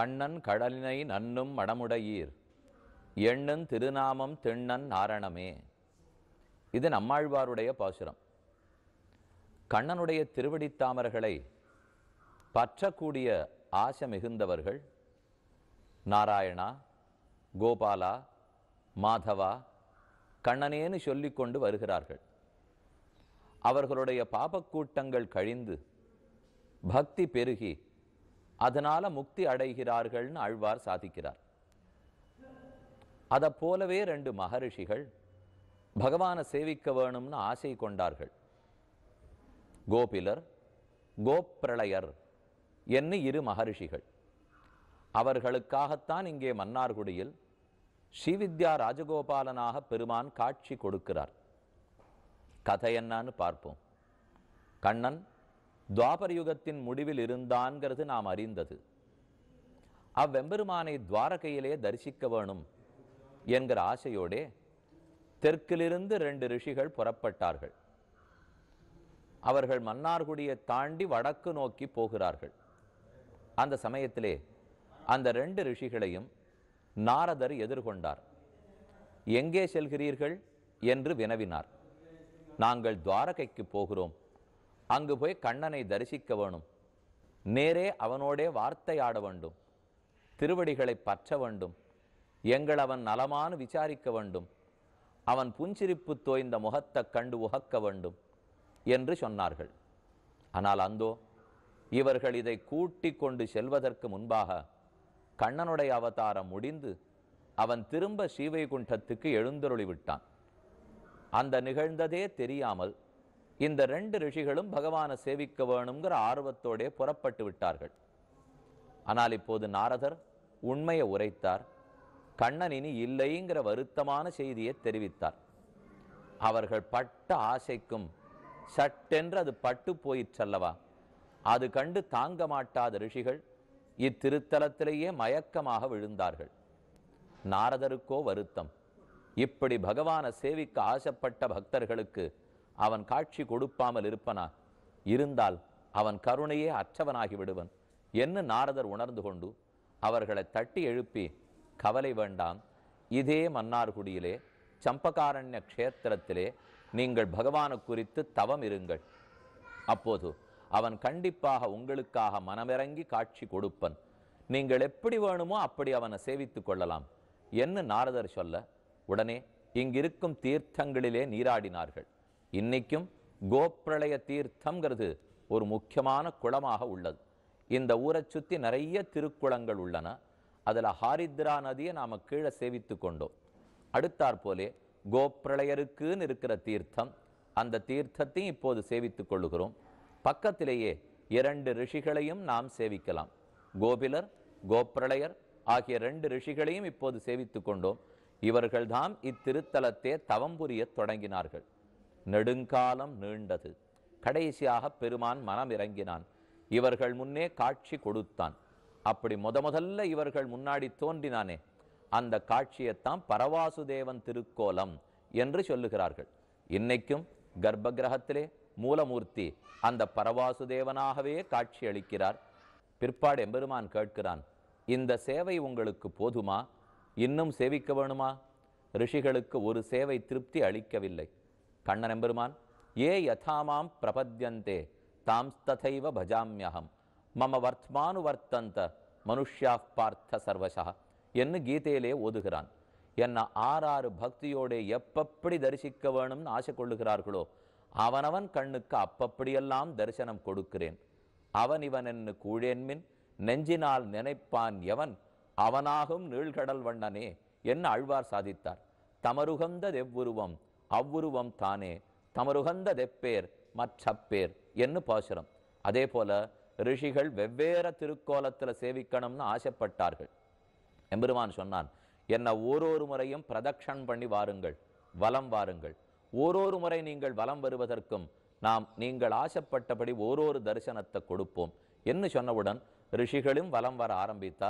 கண்ணன் கடலினை நன்னும் மடமுடையீர் எண்ணன் திருநாமம் திண்ணன் நாரணமே இது நம்மாழ்வாருடைய பாசுரம் கண்ணனுடைய திருவடித்தாமர்களை பற்றக்கூடிய ஆசை மிகுந்தவர்கள் நாராயணா கோபாலா மாதவா கண்ணனேன்னு சொல்லிக்கொண்டு வருகிறார்கள் அவர்களுடைய பாபக்கூட்டங்கள் கழிந்து பக்தி பெருகி அதனால முக்தி அடைகிறார்கள்னு அழ்வார் சாதிக்கிறார் அதை போலவே ரெண்டு மகரிஷிகள் பகவானை சேவிக்க வேணும்னு ஆசை கொண்டார்கள் கோபிலர் கோப்பிரளையர் என்ன இரு மகரிஷிகள் அவர்களுக்காகத்தான் இங்கே மன்னார்குடியில் ஸ்ரீவித்யா ராஜகோபாலனாக பெருமான் காட்சி கொடுக்கிறார் கதை என்னான்னு பார்ப்போம் கண்ணன் துவாபர யுகத்தின் முடிவில் இருந்தான்கிறது நாம் அறிந்தது அவ்வெம்பெருமானை துவாரகையிலே தரிசிக்க வேணும் என்கிற ஆசையோடே தெற்கிலிருந்து ரெண்டு ரிஷிகள் புறப்பட்டார்கள் அவர்கள் மன்னார்குடியை தாண்டி வடக்கு நோக்கி போகிறார்கள் அந்த சமயத்திலே அந்த ரெண்டு ரிஷிகளையும் நாரதர் எதிர்கொண்டார் எங்கே செல்கிறீர்கள் என்று வினவினார் நாங்கள் துவாரகைக்கு போகிறோம் அங்கு போய் கண்ணனை தரிசிக்க வேணும் நேரே அவனோடே வார்த்தையாட வேண்டும் திருவடிகளை பற்ற வேண்டும் எங்கள் அவன் நலமானு விசாரிக்க வேண்டும் அவன் புஞ்சிரிப்பு தோய்ந்த முகத்தை கண்டு உகக்க வேண்டும் என்று சொன்னார்கள் ஆனால் அந்தோ இவர்கள் இதை கூட்டிக் கொண்டு செல்வதற்கு முன்பாக கண்ணனுடைய அவதாரம் முடிந்து அவன் திரும்ப ஸ்ரீவைகுண்டத்துக்கு எழுந்தருளிவிட்டான் அந்த நிகழ்ந்ததே தெரியாமல் இந்த ரெண்டு ரிஷிகளும் பகவானை சேவிக்க வேணுங்கிற ஆர்வத்தோடே புறப்பட்டு விட்டார்கள் ஆனால் இப்போது நாரதர் உண்மையை உரைத்தார் கண்ணன் இனி இல்லைங்கிற வருத்தமான செய்தியை தெரிவித்தார் அவர்கள் பட்ட ஆசைக்கும் சட்டென்று அது பட்டு போயிற்றல்லவா அது கண்டு தாங்க மாட்டாத ரிஷிகள் இத்திருத்தலத்திலேயே மயக்கமாக விழுந்தார்கள் நாரதருக்கோ வருத்தம் இப்படி பகவானை சேவிக்க ஆசைப்பட்ட பக்தர்களுக்கு அவன் காட்சி கொடுப்பாமல் இருப்பனா இருந்தால் அவன் கருணையே அற்றவனாகி விடுவன் என்ன நாரதர் உணர்ந்து கொண்டு அவர்களை தட்டி எழுப்பி கவலை வேண்டாம் இதே மன்னார்குடியிலே சம்பகாரண்ய க்ஷேத்திரத்திலே நீங்கள் பகவானு குறித்து தவம் இருங்கள் அப்போது அவன் கண்டிப்பாக உங்களுக்காக மனமிறங்கி காட்சி கொடுப்பன் நீங்கள் எப்படி வேணுமோ அப்படி அவனை சேவித்து கொள்ளலாம் என்ன நாரதர் சொல்ல உடனே இங்கிருக்கும் தீர்த்தங்களிலே நீராடினார்கள் இன்றைக்கும் கோப்பிரளய தீர்த்தங்கிறது ஒரு முக்கியமான குளமாக உள்ளது இந்த ஊரை சுற்றி நிறைய திருக்குளங்கள் உள்ளன அதில் ஹாரித்ரா நதியை நாம் கீழே சேவித்து கொண்டோம் அடுத்தாற்போலே கோப்பிரளையருக்குன்னு இருக்கிற தீர்த்தம் அந்த தீர்த்தத்தையும் இப்போது சேவித்து கொள்ளுகிறோம் பக்கத்திலேயே இரண்டு ரிஷிகளையும் நாம் சேவிக்கலாம் கோபிலர் கோப்பிரளையர் ஆகிய ரெண்டு ரிஷிகளையும் இப்போது சேவித்து கொண்டோம் இவர்கள்தான் இத்திருத்தலத்தை தவம் புரிய தொடங்கினார்கள் நெடுங்காலம் நீண்டது கடைசியாக பெருமான் மனம் இறங்கினான் இவர்கள் முன்னே காட்சி கொடுத்தான் அப்படி முத முதல்ல இவர்கள் முன்னாடி தோன்றினானே அந்த காட்சியைத்தான் பரவாசுதேவன் திருக்கோலம் என்று சொல்லுகிறார்கள் இன்னைக்கும் கர்ப்ப கிரகத்திலே மூலமூர்த்தி அந்த பரவாசுதேவனாகவே காட்சி அளிக்கிறார் பிற்பாடு எம்பெருமான் கேட்கிறான் இந்த சேவை உங்களுக்கு போதுமா இன்னும் சேவிக்க வேணுமா ரிஷிகளுக்கு ஒரு சேவை திருப்தி அளிக்கவில்லை கண்ணன் எம்பெருமான் ஏ யதாமாம் பிரபத்யந்தே தாம் ததைவ பஜாமியகம் மம வர்த்தமானுவர்த்தந்த மனுஷ்யா பார்த்த சர்வசா என்று கீதையிலே ஓதுகிறான் என்னை ஆறாறு பக்தியோடு எப்பப்படி தரிசிக்க வேணும்னு ஆசை கொள்ளுகிறார்களோ அவனவன் கண்ணுக்கு அப்பப்படியெல்லாம் தரிசனம் கொடுக்கிறேன் அவன் இவன் என்று கூழேன்மின் நெஞ்சினால் நினைப்பான் எவன் அவனாகும் நீழ்கடல் வண்ணனே என்ன அழ்வார் சாதித்தார் தமருகந்த தெவ்வுருவம் அவ்வுருவம் தானே தமருகந்த தெப்பேர் மற்றப்பேர் என்று பாசுரம் அதே போல ரிஷிகள் வெவ்வேறு திருக்கோலத்தில் சேவிக்கணும்னு ஆசைப்பட்டார்கள் எம்பெருமான் சொன்னான் என்னை ஓரொரு முறையும் பிரதக்ஷன் பண்ணி வாருங்கள் வலம் வாருங்கள் ஓரொரு முறை நீங்கள் வலம் வருவதற்கும் நாம் நீங்கள் ஆசைப்பட்டபடி ஓரொரு தரிசனத்தை கொடுப்போம் என்று சொன்னவுடன் ரிஷிகளும் வலம் வர ஆரம்பித்தா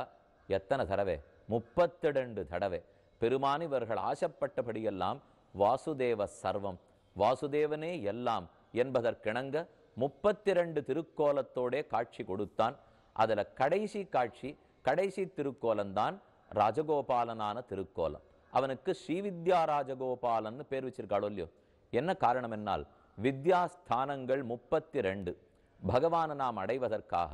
எத்தனை தடவை முப்பத்தி ரெண்டு தடவை பெருமானிவர்கள் ஆசைப்பட்டபடியெல்லாம் வாசுதேவ சர்வம் வாசுதேவனே எல்லாம் என்பதற்கிணங்க முப்பத்தி ரெண்டு திருக்கோலத்தோடே காட்சி கொடுத்தான் அதில் கடைசி காட்சி கடைசி திருக்கோலம்தான் ராஜகோபாலனான திருக்கோலம் அவனுக்கு ஸ்ரீவித்யா ராஜகோபாலன் பேர் வச்சிருக்காளோ இல்லையோ என்ன காரணம் என்னால் வித்யாஸ்தானங்கள் முப்பத்தி ரெண்டு பகவானை நாம் அடைவதற்காக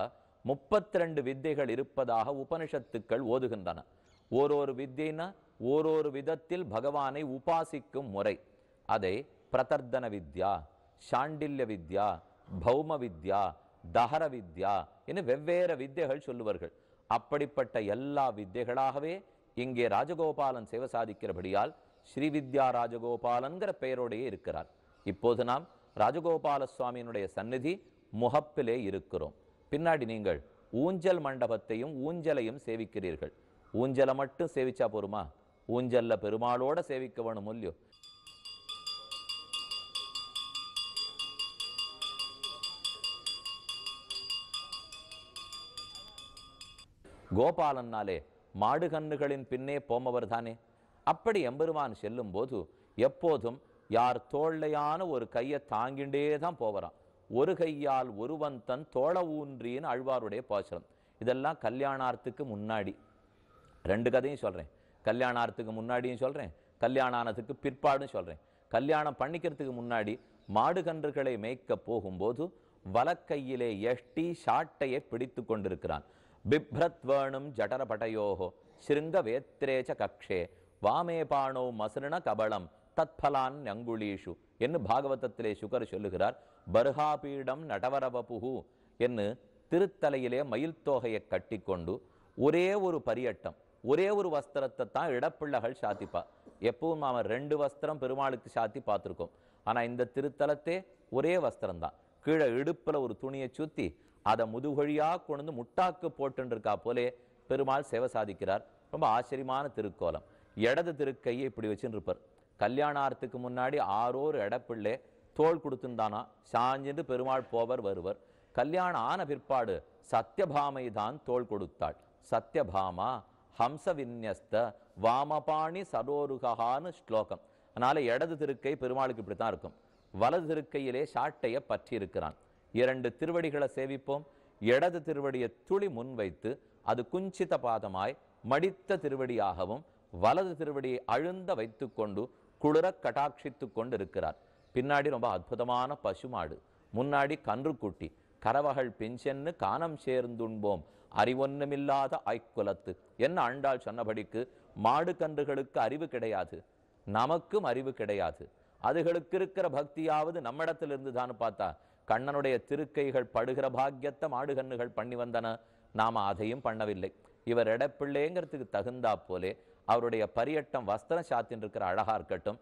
முப்பத்தி ரெண்டு வித்தைகள் இருப்பதாக உபனிஷத்துக்கள் ஓதுகின்றன ஒரு ஒரு வித்தைன்னா ஓரொரு விதத்தில் பகவானை உபாசிக்கும் முறை அதை பிரதர்தன வித்யா சாண்டில்ய வித்யா பௌம வித்யா தஹர வித்யா என வெவ்வேறு வித்தியைகள் சொல்லுவார்கள் அப்படிப்பட்ட எல்லா வித்தியைகளாகவே இங்கே ராஜகோபாலன் சேவை சாதிக்கிறபடியால் ஸ்ரீ வித்யா ராஜகோபாலன்கிற பெயரோடையே இருக்கிறார் இப்போது நாம் ராஜகோபால சுவாமியினுடைய சந்நிதி முகப்பிலே இருக்கிறோம் பின்னாடி நீங்கள் ஊஞ்சல் மண்டபத்தையும் ஊஞ்சலையும் சேவிக்கிறீர்கள் ஊஞ்சலை மட்டும் சேவிச்சா போருமா ஊஞ்சல்ல பெருமாளோட சேவிக்க வேணும் இல்லையோ கோபாலன்னாலே மாடு கண்ணுகளின் பின்னே போமவர் தானே அப்படி எம்பெருமான் செல்லும் போது எப்போதும் யார் தோல்லையான ஒரு கையை தாங்கிண்டே தான் போவரான் ஒரு கையால் ஒருவன் தன் தோழ ஊன்றின்னு அழ்வாருடைய பாசனம் இதெல்லாம் கல்யாணார்த்துக்கு முன்னாடி ரெண்டு கதையும் சொல்கிறேன் கல்யாணத்துக்கு முன்னாடியும் சொல்கிறேன் கல்யாணம் ஆனதுக்கு பிற்பாடும் சொல்கிறேன் கல்யாணம் பண்ணிக்கிறதுக்கு முன்னாடி மாடு கன்றுகளை மேய்க்க போகும்போது வலக்கையிலே எஷ்டி சாட்டையை பிடித்து கொண்டிருக்கிறான் பிப்ரத்வேணும் ஜடரபட்டயோகோ சிருங்க வேத்ரேச்ச கக்ஷே வாமேபானோ மசுரண கபலம் தத்பலான் அங்குளீஷு என்று பாகவதத்திலே சுகர் சொல்லுகிறார் பர்ஹாபீடம் நடவரவபுகு என்று திருத்தலையிலே மயில் தொகையை கட்டிக்கொண்டு ஒரே ஒரு பரியட்டம் ஒரே ஒரு வஸ்திரத்தை தான் இடப்பிள்ளைகள் சாத்திப்பா எப்பவும் அவன் ரெண்டு வஸ்திரம் பெருமாளுக்கு சாத்தி பார்த்துருக்கோம் ஆனால் இந்த திருத்தலத்தே ஒரே வஸ்திரம் தான் கீழே இடுப்பில் ஒரு துணியை சுற்றி அதை முதுகொழியாக கொண்டு முட்டாக்கு போட்டுருக்கா போலே பெருமாள் சேவை சாதிக்கிறார் ரொம்ப ஆச்சரியமான திருக்கோலம் இடது திருக்கையை இப்படி வச்சுன்னு இருப்பார் கல்யாணார்த்துக்கு முன்னாடி ஆறோரு இடப்பிள்ளை தோல் கொடுத்துருந்தானா சாஞ்சிட்டு பெருமாள் போவர் வருவர் கல்யாணம் ஆன பிற்பாடு சத்தியபாமை தான் தோல் கொடுத்தாள் சத்தியபாமா ஹம்ச விந்யஸ்த வாமபாணி சரோருகான்னு ஸ்லோகம் அதனால் இடது திருக்கை பெருமாளுக்கு இப்படி தான் இருக்கும் வலது திருக்கையிலே சாட்டையை பற்றி இருக்கிறான் இரண்டு திருவடிகளை சேவிப்போம் இடது திருவடியை துளி முன் வைத்து அது குஞ்சித பாதமாய் மடித்த திருவடியாகவும் வலது திருவடியை அழுந்த வைத்து கொண்டு குளிர கட்டாட்சித்து கொண்டு இருக்கிறார் பின்னாடி ரொம்ப அற்புதமான பசுமாடு முன்னாடி கன்றுக்குட்டி கரவகள் பெஞ்சென்னு கானம் சேர்ந்துண்போம் அறிவொன்னுமில்லாத ஐக்குலத்து என்ன ஆண்டாள் சொன்னபடிக்கு மாடு கன்றுகளுக்கு அறிவு கிடையாது நமக்கும் அறிவு கிடையாது அதுகளுக்கு இருக்கிற பக்தியாவது நம்மிடத்திலிருந்து தான் பார்த்தா கண்ணனுடைய திருக்கைகள் படுகிற பாக்கியத்தை மாடு கன்றுகள் பண்ணி வந்தன நாம் அதையும் பண்ணவில்லை இவர் இடப்பிள்ளைங்கிறதுக்கு தகுந்தா போலே அவருடைய பரியட்டம் வஸ்திரம் சாத்தின் இருக்கிற அழகா இருக்கட்டும்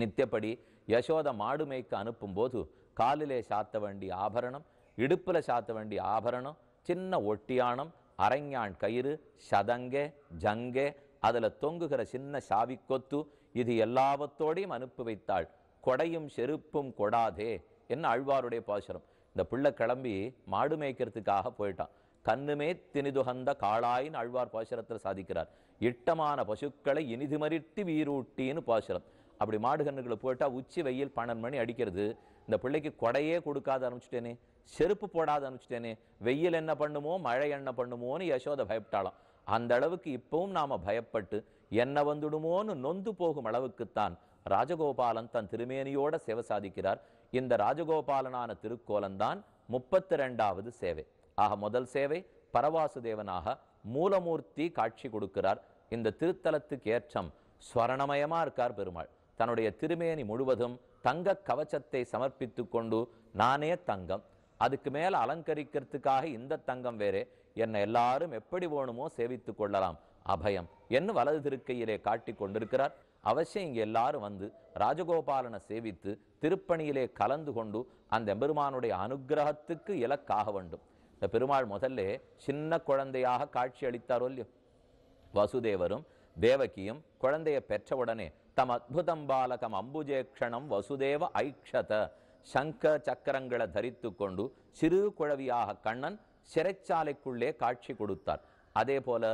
நித்தியப்படி யசோத மாடு மேய்க்க அனுப்பும்போது காலிலே சாத்த வேண்டிய ஆபரணம் இடுப்பில் சாத்த வேண்டிய ஆபரணம் சின்ன ஒட்டியானம் அரங்கான் கயிறு சதங்க ஜங்க அதில் தொங்குகிற சின்ன சாவி கொத்து இது எல்லாவத்தோடையும் அனுப்பி வைத்தாள் கொடையும் செருப்பும் கொடாதே என்ன ஆழ்வாருடைய பாசுரம் இந்த பிள்ளை கிளம்பி மாடு மேய்க்கிறதுக்காக போயிட்டான் கண்ணுமே திணிதுகந்த காளாயின் அழ்வார் பாசுரத்தில் சாதிக்கிறார் இட்டமான பசுக்களை இனிது மறிட்டு வீரூட்டின்னு பாசுரம் அப்படி மாடு கண்ணுகளை போயிட்டா உச்சி வெயில் பன்னெண்டு மணி அடிக்கிறது இந்த பிள்ளைக்கு கொடையே கொடுக்காத ஆரம்பிச்சுட்டேனே செருப்பு போடாதன்னு அனுப்பிச்சிட்டேனே வெயில் என்ன பண்ணுமோ மழை என்ன பண்ணுமோன்னு யசோத பயப்பட்டாலும் அந்த அளவுக்கு இப்பவும் நாம் பயப்பட்டு என்ன வந்துடுமோன்னு நொந்து போகும் அளவுக்குத்தான் ராஜகோபாலன் தன் திருமேனியோட சேவை சாதிக்கிறார் இந்த ராஜகோபாலனான திருக்கோலந்தான் முப்பத்தி ரெண்டாவது சேவை ஆக முதல் சேவை பரவாசுதேவனாக மூலமூர்த்தி காட்சி கொடுக்கிறார் இந்த திருத்தலத்துக்கு ஏற்றம் ஸ்வரணமயமாக இருக்கார் பெருமாள் தன்னுடைய திருமேனி முழுவதும் தங்க கவச்சத்தை சமர்ப்பித்து கொண்டு நானே தங்கம் அதுக்கு மேலே அலங்கரிக்கிறதுக்காக இந்த தங்கம் வேறே என்னை எல்லாரும் எப்படி வேணுமோ சேவித்து கொள்ளலாம் அபயம் என்ன வலது திருக்கையிலே காட்டி கொண்டிருக்கிறார் அவசியம் இங்கே எல்லாரும் வந்து ராஜகோபாலனை சேவித்து திருப்பணியிலே கலந்து கொண்டு அந்த எம்பெருமானுடைய அனுகிரகத்துக்கு இலக்காக வேண்டும் இந்த பெருமாள் முதல்ல சின்ன குழந்தையாக காட்சி அளித்தாரோ இல்லையோ வசுதேவரும் தேவகியும் குழந்தையை பெற்றவுடனே தம் அற்புதம் பாலகம் அம்புஜேக்ஷணம் வசுதேவ ஐக்ஷத சங்க சக்கரங்களை தரித்து கொண்டு சிறு குழவியாக கண்ணன் சிறைச்சாலைக்குள்ளே காட்சி கொடுத்தார் அதே போல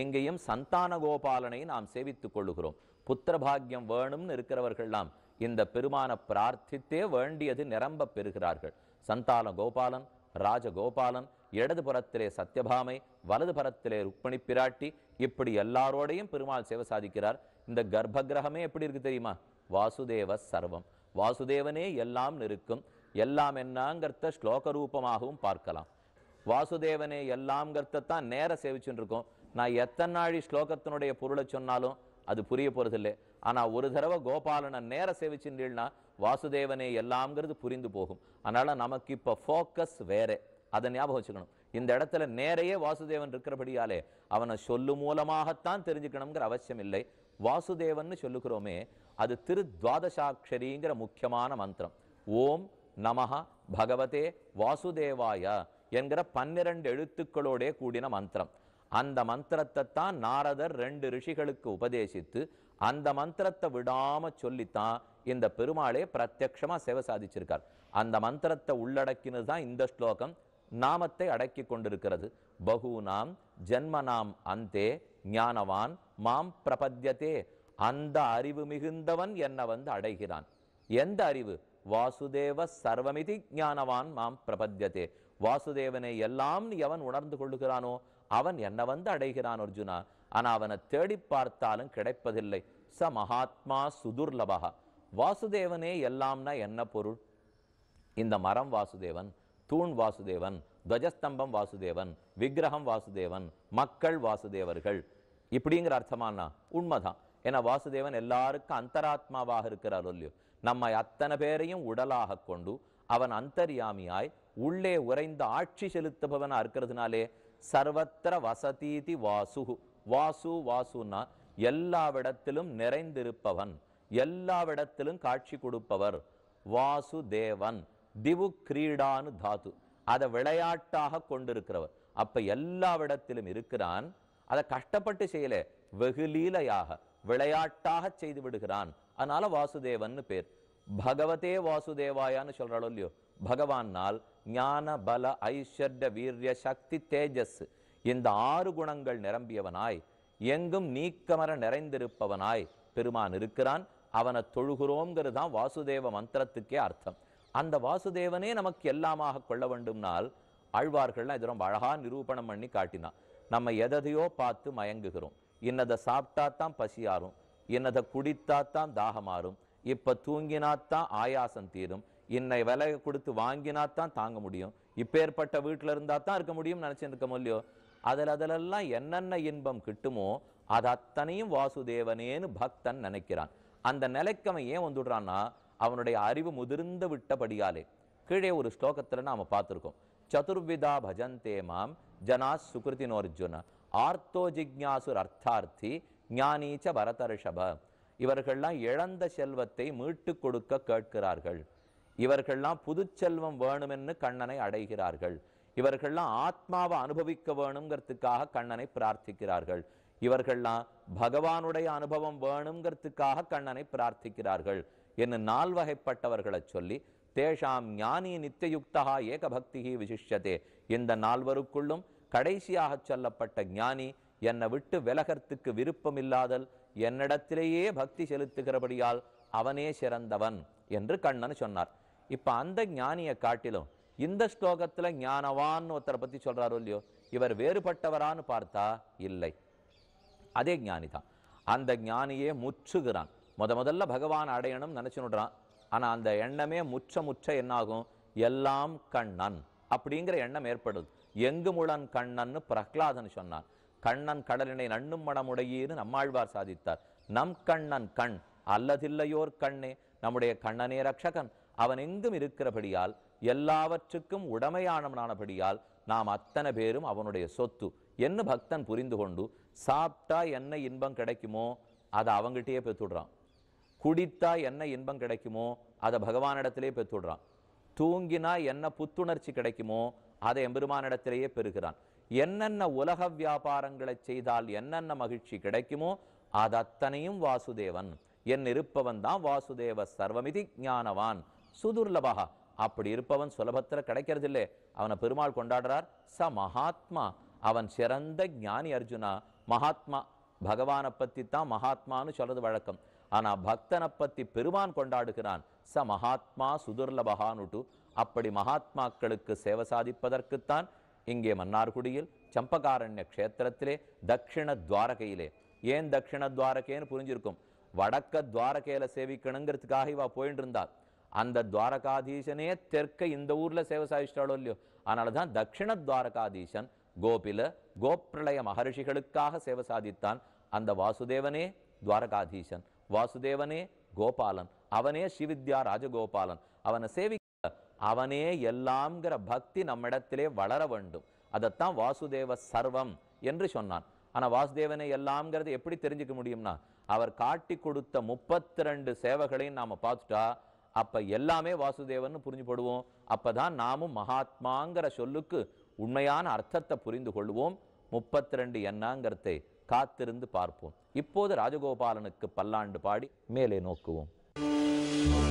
எங்கேயும் சந்தான கோபாலனை நாம் சேவித்துக் கொள்ளுகிறோம் புத்திரபாகியம் வேணும்னு இருக்கிறவர்கள்லாம் இந்த பெருமான பிரார்த்தித்தே வேண்டியது நிரம்ப பெறுகிறார்கள் சந்தான கோபாலன் ராஜகோபாலன் இடது புறத்திலே சத்யபாமை வலது புறத்திலே ருக்மணி பிராட்டி இப்படி எல்லாரோடையும் பெருமாள் சேவை சாதிக்கிறார் இந்த கர்ப்பகிரகமே எப்படி இருக்கு தெரியுமா வாசுதேவ சர்வம் வாசுதேவனே எல்லாம் நிற்கும் எல்லாம் என்னங்கிறத ஸ்லோக ரூபமாகவும் பார்க்கலாம் வாசுதேவனே எல்லாம் கர்த்தத்தான் நேர சேவிச்சுட்டு இருக்கோம் நான் எத்தனை நாழி ஸ்லோகத்தினுடைய பொருளை சொன்னாலும் அது புரிய போகிறதில்லை ஆனால் ஒரு தடவை கோபாலனை நேர சேவிச்சுட்டீங்கன்னா வாசுதேவனே எல்லாம்ங்கிறது புரிந்து போகும் அதனால் நமக்கு இப்போ ஃபோக்கஸ் வேறே அதை ஞாபகம் வச்சுக்கணும் இந்த இடத்துல நேரையே வாசுதேவன் இருக்கிறபடியாலே அவனை சொல்லு மூலமாகத்தான் தெரிஞ்சுக்கணுங்கிற அவசியம் இல்லை வாசுதேவன் சொல்லுகிறோமே அது திரு துவாதசாட்சரிங்கிற முக்கியமான மந்திரம் ஓம் நமஹ பகவதே வாசுதேவாய என்கிற பன்னிரண்டு எழுத்துக்களோடே கூடின மந்திரம் அந்த மந்திரத்தை தான் நாரதர் ரெண்டு ரிஷிகளுக்கு உபதேசித்து அந்த மந்திரத்தை விடாம சொல்லித்தான் இந்த பெருமாளே பிரத்யக்ஷமா சேவை சாதிச்சிருக்கார் அந்த மந்திரத்தை உள்ளடக்கினது தான் இந்த ஸ்லோகம் நாமத்தை அடக்கி கொண்டிருக்கிறது பகுநாம் நாம் அந்தே ஞானவான் மாம் பிரபத்தியதே அந்த அறிவு மிகுந்தவன் என்ன வந்து அடைகிறான் எந்த அறிவு வாசுதேவ சர்வமிதி ஞானவான் மாம் பிரபத்தியதே வாசுதேவனை எல்லாம் எவன் உணர்ந்து கொள்ளுகிறானோ அவன் என்ன வந்து அடைகிறான் அர்ஜுனா ஆனால் அவனை தேடி பார்த்தாலும் கிடைப்பதில்லை ச மகாத்மா சுதுர்லபகா வாசுதேவனே எல்லாம்னா என்ன பொருள் இந்த மரம் வாசுதேவன் தூண் வாசுதேவன் துவஜஸ்தம்பம் வாசுதேவன் விக்கிரகம் வாசுதேவன் மக்கள் வாசுதேவர்கள் இப்படிங்கிற அர்த்தமானா உண்மைதான் ஏன்னா வாசுதேவன் எல்லாருக்கும் அந்தராத்மாவாக இருக்கிறார் இல்லையோ நம்மை அத்தனை பேரையும் உடலாக கொண்டு அவன் அந்தர்யாமியாய் உள்ளே உறைந்து ஆட்சி செலுத்துபவனா இருக்கிறதுனாலே சர்வத்திர வசதீதி வாசு வாசு வாசுன்னா எல்லாவிடத்திலும் நிறைந்திருப்பவன் எல்லாவிடத்திலும் காட்சி கொடுப்பவர் வாசு தேவன் திவு கிரீடானு தாத்து அதை விளையாட்டாக கொண்டிருக்கிறவர் அப்ப எல்லாவிடத்திலும் இருக்கிறான் அதை கஷ்டப்பட்டு செய்யல வெகுலீலையாக விளையாட்டாக செய்து விடுகிறான் அதனால வாசுதேவன் பேர் பகவதே வாசுதேவாயான்னு சொல்றாளோ இல்லையோ பகவானால் ஞான பல ஐஸ்வர்ய வீரிய சக்தி தேஜஸ் இந்த ஆறு குணங்கள் நிரம்பியவனாய் எங்கும் நீக்கமர நிறைந்திருப்பவனாய் பெருமான் இருக்கிறான் அவனை தொழுகிறோங்கிறது தான் வாசுதேவ மந்திரத்துக்கே அர்த்தம் அந்த வாசுதேவனே நமக்கு எல்லாமாக கொள்ள வேண்டும்னால் ஆழ்வார்கள்லாம் இது ரொம்ப அழகாக நிரூபணம் பண்ணி காட்டினான் நம்ம எதையோ பார்த்து மயங்குகிறோம் இன்னதை சாப்பிட்டா தான் பசி ஆறும் இன்னதை குடித்தா தாகமாறும் இப்போ தூங்கினாத்தான் ஆயாசம் தீரும் இன்னை விலை கொடுத்து வாங்கினாத்தான் தாங்க முடியும் இப்பேற்பட்ட வீட்டில் இருந்தால் தான் இருக்க முடியும் நினச்சிருக்க முடியோ அதில் அதிலெல்லாம் என்னென்ன இன்பம் கிட்டுமோ அது அத்தனையும் வாசுதேவனேன்னு பக்தன் நினைக்கிறான் அந்த நிலைக்கு அவன் ஏன் வந்துடுறான்னா அவனுடைய அறிவு முதிர்ந்து விட்டபடியாலே கீழே ஒரு ஸ்லோகத்தில் நாம் பார்த்துருக்கோம் சதுர்விதா பஜந்தே மாம் ஜனா சுகிருத்தினோர்ஜுன ஆர்த்தோ ஜிக்யாசுர் அர்த்தார்த்தி ஞானீச்ச பரதர்ஷப இவர்கள்லாம் இழந்த செல்வத்தை மீட்டு கொடுக்க கேட்கிறார்கள் இவர்கள்லாம் புது செல்வம் வேணுமென்னு கண்ணனை அடைகிறார்கள் இவர்கள்லாம் ஆத்மாவை அனுபவிக்க வேணுங்கிறதுக்காக கண்ணனை பிரார்த்திக்கிறார்கள் இவர்கள்லாம் பகவானுடைய அனுபவம் வேணுங்கிறதுக்காக கண்ணனை பிரார்த்திக்கிறார்கள் என்று நால் வகைப்பட்டவர்களை சொல்லி தேஷாம் ஞானி நித்தியுக்தகா ஏகபக்திகி விசிஷதே இந்த நால்வருக்குள்ளும் கடைசியாக சொல்லப்பட்ட ஞானி என்னை விட்டு விலகத்துக்கு விருப்பமில்லாதல் என்னிடத்திலேயே பக்தி செலுத்துகிறபடியால் அவனே சிறந்தவன் என்று கண்ணன் சொன்னார் இப்போ அந்த ஞானியை காட்டிலும் இந்த ஸ்லோகத்தில் ஞானவான் ஒருத்தரை பற்றி சொல்கிறாரோ இல்லையோ இவர் வேறுபட்டவரான்னு பார்த்தா இல்லை அதே ஞானி தான் அந்த ஞானியே முற்றுகிறான் முத முதல்ல பகவான் அடையணும் நினச்சுனுடுறான் ஆனால் அந்த எண்ணமே முச்ச முச்ச என்னாகும் எல்லாம் கண்ணன் அப்படிங்கிற எண்ணம் ஏற்படுது எங்கு எங்குமுழன் கண்ணன்னு பிரகலாதன் சொன்னான் கண்ணன் கடலினை நண்ணும் மனமுடையீன்னு நம்மாழ்வார் சாதித்தார் நம் கண்ணன் கண் அல்லதில்லையோர் கண்ணே நம்முடைய கண்ணனே ரட்சகன் அவன் எங்கும் இருக்கிறபடியால் எல்லாவற்றுக்கும் உடமையானவனானபடியால் நாம் அத்தனை பேரும் அவனுடைய சொத்து என்ன பக்தன் புரிந்து கொண்டு சாப்பிட்டா என்ன இன்பம் கிடைக்குமோ அதை அவங்ககிட்டயே பெற்றுடுறான் குடித்தா என்ன இன்பம் கிடைக்குமோ அதை பகவானிடத்திலே பெற்றுடுறான் தூங்கினா என்ன புத்துணர்ச்சி கிடைக்குமோ அதை எம்பெருமானிடத்திலேயே பெறுகிறான் என்னென்ன உலக வியாபாரங்களை செய்தால் என்னென்ன மகிழ்ச்சி கிடைக்குமோ அது அத்தனையும் வாசுதேவன் என் இருப்பவன் தான் வாசுதேவ சர்வமிதி ஞானவான் சுதுர்லபா அப்படி இருப்பவன் சுலபத்தில் கிடைக்கிறதில்லை அவனை பெருமாள் கொண்டாடுறார் ச மகாத்மா அவன் சிறந்த ஞானி அர்ஜுனா மகாத்மா பகவானை பற்றி தான் மகாத்மான்னு சொல்கிறது வழக்கம் ஆனால் பக்தனை பற்றி பெருமான் கொண்டாடுகிறான் ச மகாத்மா சுதுர்லபகான்னுட்டு அப்படி மகாத்மாக்களுக்கு சேவை சாதிப்பதற்குத்தான் இங்கே மன்னார்குடியில் சம்பகாரண்ய க்ஷேத்திரத்திலே தக்ஷிண துவாரகையிலே ஏன் தக்ஷிண துவாரகைன்னு புரிஞ்சிருக்கும் வடக்க துவாரகையில சேவிக்கணுங்கிறதுக்காக இவா போயிட்டு இருந்தாள் அந்த துவாரகாதீசனே தெற்க இந்த ஊர்ல சேவை இல்லையோ அதனால தான் தட்சிண துவாரகாதீசன் கோபில கோப்பிரளய மகர்ஷிகளுக்காக சேவை சாதித்தான் அந்த வாசுதேவனே துவாரகாதீசன் வாசுதேவனே கோபாலன் அவனே ஸ்ரீவித்யா ராஜகோபாலன் அவனை சேவி அவனே எல்லாம்ங்கிற பக்தி நம்மிடத்திலே வளர வேண்டும் அதைத்தான் வாசுதேவ சர்வம் என்று சொன்னான் ஆனால் வாசுதேவனை எல்லாம்ங்கிறது எப்படி தெரிஞ்சுக்க முடியும்னா அவர் காட்டி கொடுத்த முப்பத்தி ரெண்டு சேவைகளையும் நாம் பார்த்துட்டா அப்போ எல்லாமே வாசுதேவன் புரிஞ்சுப்படுவோம் அப்போ தான் நாமும் மகாத்மாங்கிற சொல்லுக்கு உண்மையான அர்த்தத்தை புரிந்து கொள்வோம் முப்பத்தி ரெண்டு என்னங்கிறதை காத்திருந்து பார்ப்போம் இப்போது ராஜகோபாலனுக்கு பல்லாண்டு பாடி மேலே நோக்குவோம்